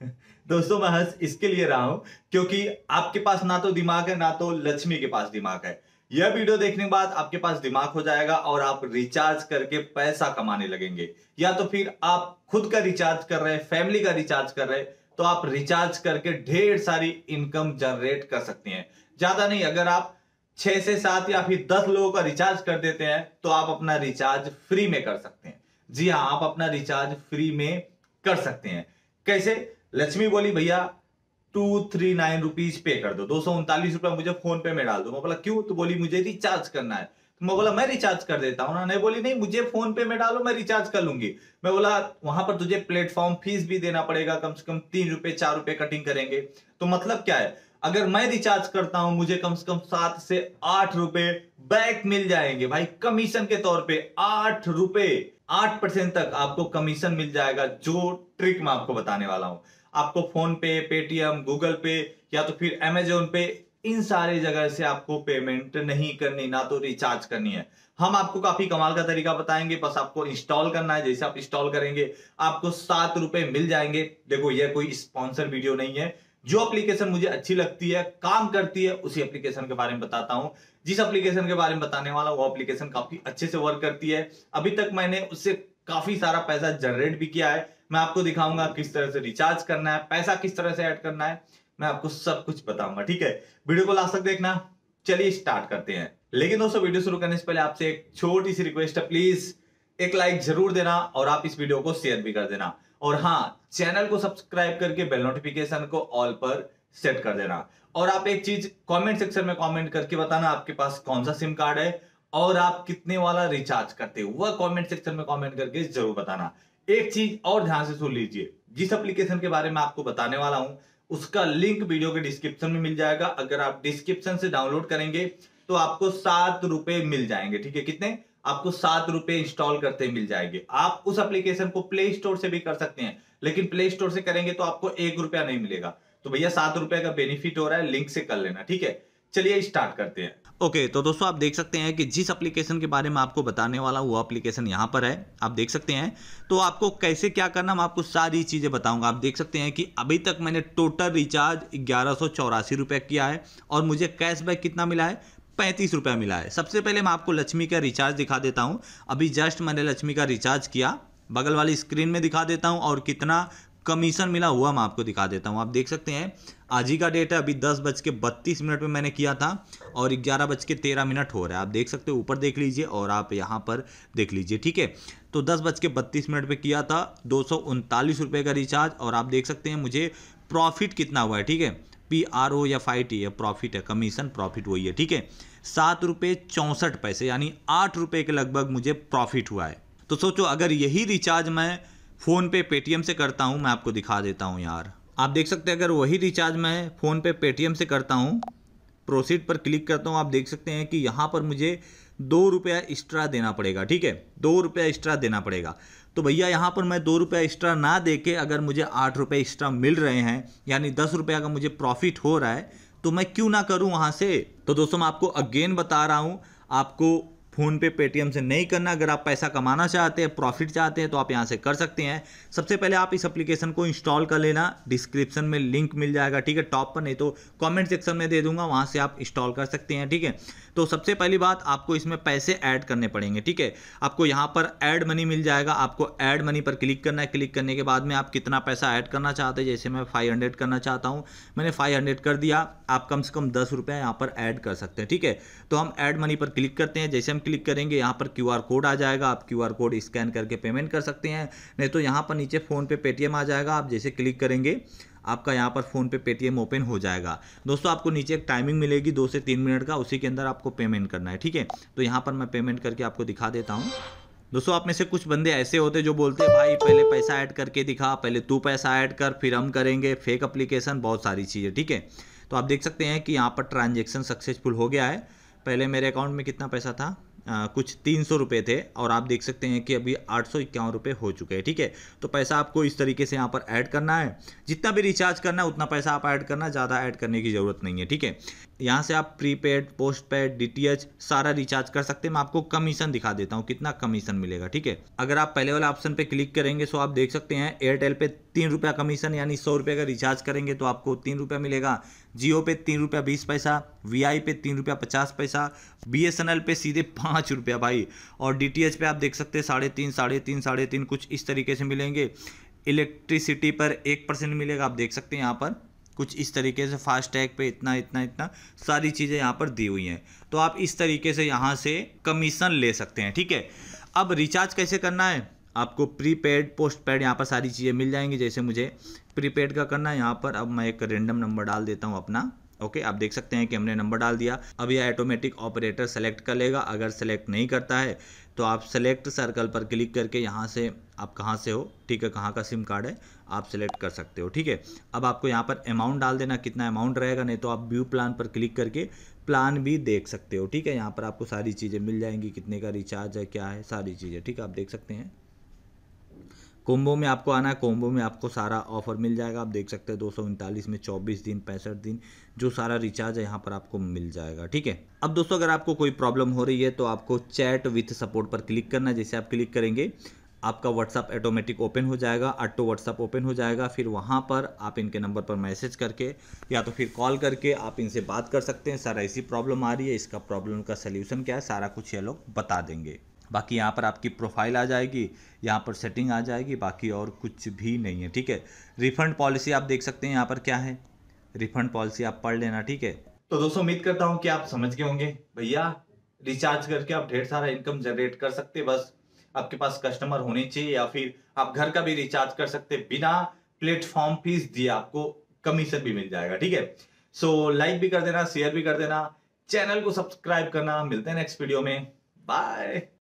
दोस्तों मैं हंस इसके लिए रहा हूं क्योंकि आपके पास ना तो दिमाग है ना तो लक्ष्मी के पास दिमाग है यह वीडियो देखने के बाद आपके पास दिमाग हो जाएगा और आप रिचार्ज करके पैसा कमाने लगेंगे या तो फिर आप खुद का रिचार्ज कर रहे हैं फैमिली का रिचार्ज कर रहे हैं तो आप रिचार्ज करके ढेर सारी इनकम जनरेट कर सकते हैं ज्यादा नहीं अगर आप छह से सात या फिर दस लोगों का रिचार्ज कर देते हैं तो आप अपना रिचार्ज फ्री में कर सकते हैं जी हाँ आप अपना रिचार्ज फ्री में कर सकते हैं कैसे लक्ष्मी बोली भैया टू थ्री नाइन रुपीज पे कर दो सौ उनतालीस रुपया मुझे फोन पे में डाल दो मैं बोला क्यों तो बोली मुझे रिचार्ज करना है तो मैं बोला मैं रिचार्ज कर देता हूँ उन्होंने बोली नहीं मुझे फोन पे में डालो मैं रिचार्ज कर लूंगी मैं बोला वहां पर तुझे प्लेटफॉर्म फीस भी देना पड़ेगा कम से कम तीन रुपए चार रुपए कटिंग करेंगे तो मतलब क्या है अगर मैं रिचार्ज करता हूं मुझे कम से कम सात से आठ रुपए बैक मिल जाएंगे भाई कमीशन के तौर पे आठ रुपए आठ परसेंट तक आपको कमीशन मिल जाएगा जो ट्रिक मैं आपको बताने वाला हूं आपको फोन पे पेटीएम गूगल पे या तो फिर अमेजोन पे इन सारे जगह से आपको पेमेंट नहीं करनी ना तो रिचार्ज करनी है हम आपको काफी कमाल का तरीका बताएंगे बस आपको इंस्टॉल करना है जैसे आप इंस्टॉल करेंगे आपको सात रुपए मिल जाएंगे देखो यह कोई स्पॉन्सर वीडियो नहीं है जो एप्लीकेशन मुझे अच्छी लगती है काम करती है उसी एप्लीकेशन के बारे में बताता हूं जिस एप्लीकेशन के बारे में बताने वाला वो एप्लीकेशन काफी अच्छे से वर्क करती है अभी तक मैंने उससे काफी सारा पैसा जनरेट भी किया है मैं आपको दिखाऊंगा किस तरह से रिचार्ज करना है पैसा किस तरह से ऐड करना है मैं आपको सब कुछ बताऊंगा ठीक है वीडियो को लास्ट तक देखना चलिए स्टार्ट करते हैं लेकिन दोस्तों वीडियो शुरू करने से पहले आपसे एक छोटी सी रिक्वेस्ट है प्लीज एक लाइक जरूर देना और आप इस वीडियो को शेयर भी कर देना और हाँ चैनल को सब्सक्राइब करके बेल नोटिफिकेशन को ऑल पर सेट कर देना और आप एक चीज कमेंट सेक्शन में कमेंट करके बताना आपके पास कौन सा सिम कार्ड है और आप कितने वाला रिचार्ज करते हो वह कमेंट सेक्शन में कमेंट करके जरूर बताना एक चीज और ध्यान से सुन लीजिए जिस एप्लीकेशन के बारे में आपको बताने वाला हूं उसका लिंक वीडियो के डिस्क्रिप्शन में मिल जाएगा अगर आप डिस्क्रिप्शन से डाउनलोड करेंगे तो आपको सात रुपए मिल जाएंगे ठीक है कितने आपको सात रुपए इंस्टॉल करते मिल जाएंगे आप उस एप्लीकेशन को प्ले स्टोर से भी कर सकते हैं लेकिन प्ले स्टोर से करेंगे तो आपको एक रुपया नहीं मिलेगा तो भैया सात रुपए का बेनिफिट हो रहा है लिंक से कर लेना ठीक है चलिए स्टार्ट करते हैं ओके okay, तो दोस्तों आप देख सकते हैं कि जिस एप्लीकेशन के बारे में आपको बताने वाला वो एप्लीकेशन यहाँ पर है आप देख सकते हैं तो आपको कैसे क्या करना मैं आपको सारी चीज़ें बताऊंगा आप देख सकते हैं कि अभी तक मैंने टोटल रिचार्ज ग्यारह रुपए किया है और मुझे कैशबैक कितना मिला है पैंतीस रुपये मिला है सबसे पहले मैं आपको लक्ष्मी का रिचार्ज दिखा देता हूँ अभी जस्ट मैंने लक्ष्मी का रिचार्ज किया बगल वाली स्क्रीन में दिखा देता हूँ और कितना कमीशन मिला हुआ मैं आपको दिखा देता हूँ आप देख सकते हैं आज ही का डेट है अभी दस बज के बत्तीस मिनट में मैंने किया था और ग्यारह बज के तेरह मिनट हो रहा है आप देख सकते हो ऊपर देख लीजिए और आप यहाँ पर देख लीजिए ठीक है तो दस बज के बत्तीस मिनट पर किया था दो सौ रुपये का रिचार्ज और आप देख सकते हैं मुझे प्रॉफिट कितना हुआ है ठीक है पी आर ओ या आई टी है प्रॉफिट है कमीशन प्रॉफिट वही है ठीक है सात रुपये चौंसठ पैसे यानी आठ रुपये के लगभग मुझे प्रॉफिट हुआ है तो सोचो अगर यही रिचार्ज मैं फ़ोन पे पेटीएम से करता हूँ मैं आपको दिखा देता हूँ यार आप देख सकते हैं अगर वही रिचार्ज मैं फ़ोन पे पेटीएम से करता हूँ प्रोसीड पर क्लिक करता हूँ आप देख सकते हैं कि यहाँ पर मुझे दो रुपया एक्स्ट्रा देना पड़ेगा ठीक है दो रुपया एक्स्ट्रा देना पड़ेगा तो भैया यहाँ पर मैं दो रुपया एक्स्ट्रा ना दे के अगर मुझे आठ रुपये एक्स्ट्रा मिल रहे हैं यानी दस रुपया का मुझे प्रॉफिट हो रहा है तो मैं क्यों ना करूँ वहाँ से तो दोस्तों मैं आपको अगेन बता रहा हूँ आपको फ़ोनपे पेटीएम से नहीं करना अगर आप पैसा कमाना चाहते हैं प्रॉफिट चाहते हैं तो आप यहाँ से कर सकते हैं सबसे पहले आप इस एप्लीकेशन को इंस्टॉल कर लेना डिस्क्रिप्शन में लिंक मिल जाएगा ठीक है टॉप पर नहीं तो कमेंट सेक्शन में दे दूंगा वहाँ से आप इंस्टॉल कर सकते हैं ठीक है तो सबसे पहली बात आपको इसमें पैसे ऐड करने पड़ेंगे ठीक है आपको यहाँ पर ऐड मनी मिल जाएगा आपको ऐड मनी पर क्लिक करना है क्लिक करने के बाद में आप कितना पैसा ऐड करना चाहते हैं जैसे मैं फाइव करना चाहता हूँ मैंने फाइव कर दिया आप कम से कम दस रुपये यहाँ पर ऐड कर सकते हैं ठीक है तो हम ऐड मनी पर क्लिक करते हैं जैसे क्लिक करेंगे यहाँ पर क्यू कोड आ जाएगा आप क्यू कोड स्कैन करके पेमेंट कर सकते हैं नहीं तो यहाँ पर नीचे फ़ोन पे पेटीएम आ जाएगा आप जैसे क्लिक करेंगे आपका यहाँ पर फ़ोन पे पेटीएम ओपन हो जाएगा दोस्तों आपको नीचे एक टाइमिंग मिलेगी दो से तीन मिनट का उसी के अंदर आपको पेमेंट करना है ठीक है तो यहाँ पर मैं पेमेंट करके आपको दिखा देता हूँ दोस्तों आप में से कुछ बंदे ऐसे होते जो बोलते हैं भाई पहले पैसा ऐड करके दिखा पहले तू पैसा ऐड कर फिर हम करेंगे फेक अप्लीकेशन बहुत सारी चीज़ें ठीक है तो आप देख सकते हैं कि यहाँ पर ट्रांजेक्शन सक्सेसफुल हो गया है पहले मेरे अकाउंट में कितना पैसा था आ, कुछ तीन सौ रुपये थे और आप देख सकते हैं कि अभी आठ सौ इक्यावन रुपये हो चुके हैं ठीक है तो पैसा आपको इस तरीके से यहाँ पर ऐड करना है जितना भी रिचार्ज करना है उतना पैसा आप ऐड करना ज़्यादा ऐड करने की ज़रूरत नहीं है ठीक है यहाँ से आप प्रीपेड पोस्ट पेड डी सारा रिचार्ज कर सकते हैं मैं आपको कमीशन दिखा देता हूँ कितना कमीशन मिलेगा ठीक है अगर आप पहले वाला ऑप्शन पे क्लिक करेंगे तो आप देख सकते हैं एयरटेल पे तीन रुपया कमीशन यानी सौ रुपये का रिचार्ज करेंगे तो आपको तीन रुपया मिलेगा जियो पे तीन रुपया बीस पैसा वी आई पे तीन रुपया पचास पैसा बी एस एन एल पे सीधे पाँच रुपया भाई और डी टी एच पे आप देख सकते हैं साढ़े तीन साढ़े तीन साढ़े तीन कुछ इस तरीके से मिलेंगे इलेक्ट्रिसिटी पर एक परसेंट मिलेगा आप देख सकते हैं यहाँ पर कुछ इस तरीके से फास्टैग पे इतना इतना इतना सारी चीज़ें यहाँ पर दी हुई हैं तो आप इस तरीके से यहाँ से कमीशन ले सकते हैं ठीक है अब रिचार्ज कैसे करना है आपको प्रीपेड पोस्ट पेड यहाँ पर सारी चीज़ें मिल जाएंगी जैसे मुझे प्रीपेड का करना है यहाँ पर अब मैं एक रेंडम नंबर डाल देता हूँ अपना ओके आप देख सकते हैं कि हमने नंबर डाल दिया अब यह ऑटोमेटिक ऑपरेटर सेलेक्ट कर लेगा अगर सेलेक्ट नहीं करता है तो आप सेलेक्ट सर्कल पर क्लिक करके यहाँ से आप कहाँ से हो ठीक है कहाँ का सिम कार्ड है आप सेलेक्ट कर सकते हो ठीक है अब आपको यहाँ पर अमाउंट डाल देना कितना अमाउंट रहेगा नहीं तो आप व्यू प्लान पर क्लिक करके प्लान भी देख सकते हो ठीक है यहाँ पर आपको सारी चीज़ें मिल जाएंगी कितने का रिचार्ज है क्या है सारी चीज़ें ठीक है आप देख सकते हैं कोम्बो में आपको आना है कोम्बो में आपको सारा ऑफर मिल जाएगा आप देख सकते हैं दो में चौबीस दिन पैंसठ दिन जो सारा रिचार्ज है यहाँ पर आपको मिल जाएगा ठीक है अब दोस्तों अगर आपको कोई प्रॉब्लम हो रही है तो आपको चैट विथ सपोर्ट पर क्लिक करना जैसे आप क्लिक करेंगे आपका व्हाट्सअप ऑटोमेटिक ओपन हो जाएगा ऑटो व्हाट्सअप ओपन हो जाएगा फिर वहाँ पर आप इनके नंबर पर मैसेज करके या तो फिर कॉल करके आप इनसे बात कर सकते हैं सारा इसी प्रॉब्लम आ रही है इसका प्रॉब्लम का सलूशन क्या है सारा कुछ ये लोग बता देंगे बाकी यहाँ पर आपकी प्रोफाइल आ जाएगी यहाँ पर सेटिंग आ जाएगी बाकी और कुछ भी नहीं है ठीक है रिफंड पॉलिसी आप देख सकते हैं यहाँ पर क्या है रिफंड पॉलिसी आप पढ़ लेना ठीक है तो दोस्तों उम्मीद करता हूँ कि आप समझ गए होंगे भैया रिचार्ज करके आप ढेर सारा इनकम जनरेट कर सकते बस आपके पास कस्टमर होने चाहिए या फिर आप घर का भी रिचार्ज कर सकते बिना प्लेटफॉर्म फीस दिए आपको कमीशन भी मिल जाएगा ठीक है सो so, लाइक भी कर देना शेयर भी कर देना चैनल को सब्सक्राइब करना मिलते हैं नेक्स्ट वीडियो में बाय